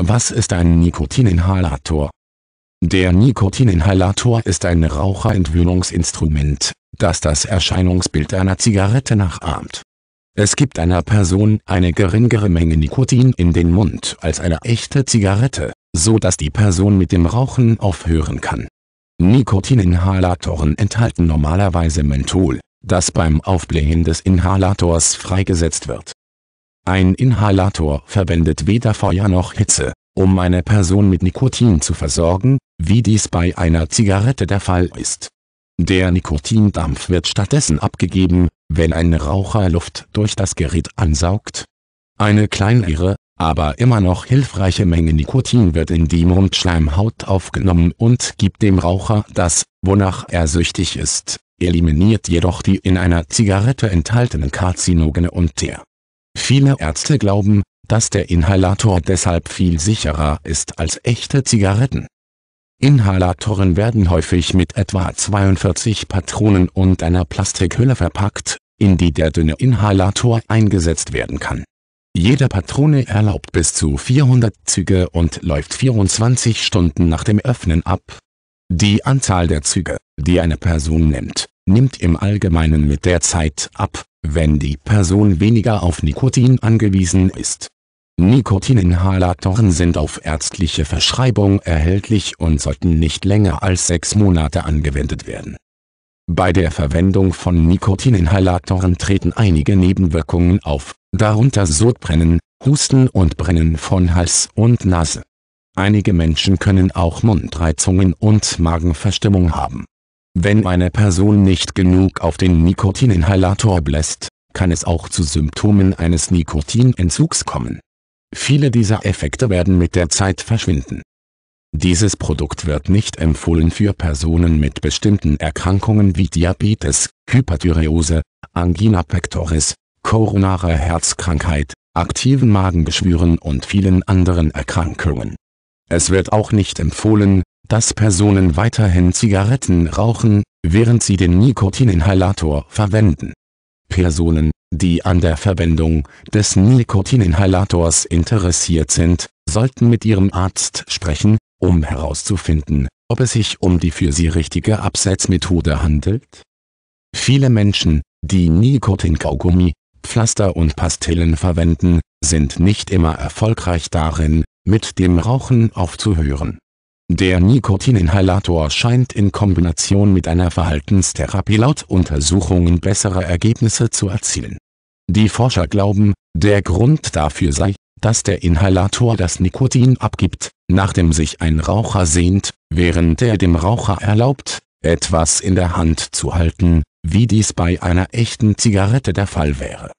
Was ist ein Nikotininhalator? Der Nikotininhalator ist ein Raucherentwöhnungsinstrument, das das Erscheinungsbild einer Zigarette nachahmt. Es gibt einer Person eine geringere Menge Nikotin in den Mund als eine echte Zigarette, so dass die Person mit dem Rauchen aufhören kann. Nikotininhalatoren enthalten normalerweise Menthol, das beim Aufblähen des Inhalators freigesetzt wird ein Inhalator verwendet weder Feuer noch Hitze, um eine Person mit Nikotin zu versorgen, wie dies bei einer Zigarette der Fall ist. Der Nikotindampf wird stattdessen abgegeben, wenn ein Raucher Luft durch das Gerät ansaugt. Eine kleinere, aber immer noch hilfreiche Menge Nikotin wird in die Mundschleimhaut aufgenommen und gibt dem Raucher das, wonach er süchtig ist, eliminiert jedoch die in einer Zigarette enthaltenen Karzinogene und der Viele Ärzte glauben, dass der Inhalator deshalb viel sicherer ist als echte Zigaretten. Inhalatoren werden häufig mit etwa 42 Patronen und einer Plastikhülle verpackt, in die der dünne Inhalator eingesetzt werden kann. Jede Patrone erlaubt bis zu 400 Züge und läuft 24 Stunden nach dem Öffnen ab. Die Anzahl der Züge, die eine Person nimmt, nimmt im Allgemeinen mit der Zeit ab, wenn die Person weniger auf Nikotin angewiesen ist. Nikotininhalatoren sind auf ärztliche Verschreibung erhältlich und sollten nicht länger als sechs Monate angewendet werden. Bei der Verwendung von Nikotininhalatoren treten einige Nebenwirkungen auf, darunter Sodbrennen, Husten und Brennen von Hals und Nase. Einige Menschen können auch Mundreizungen und Magenverstimmung haben wenn eine Person nicht genug auf den Nikotininhalator bläst, kann es auch zu Symptomen eines Nikotinentzugs kommen. Viele dieser Effekte werden mit der Zeit verschwinden. Dieses Produkt wird nicht empfohlen für Personen mit bestimmten Erkrankungen wie Diabetes, Hyperthyreose, Angina pectoris, koronare Herzkrankheit, aktiven Magengeschwüren und vielen anderen Erkrankungen. Es wird auch nicht empfohlen, dass Personen weiterhin Zigaretten rauchen, während sie den Nikotininhalator verwenden. Personen, die an der Verwendung des Nikotininhalators interessiert sind, sollten mit ihrem Arzt sprechen, um herauszufinden, ob es sich um die für sie richtige Absetzmethode handelt. Viele Menschen, die Nikotinkaugummi, Pflaster und Pastillen verwenden, sind nicht immer erfolgreich darin, mit dem Rauchen aufzuhören. Der Nikotininhalator scheint in Kombination mit einer Verhaltenstherapie laut Untersuchungen bessere Ergebnisse zu erzielen. Die Forscher glauben, der Grund dafür sei, dass der Inhalator das Nikotin abgibt, nachdem sich ein Raucher sehnt, während er dem Raucher erlaubt, etwas in der Hand zu halten, wie dies bei einer echten Zigarette der Fall wäre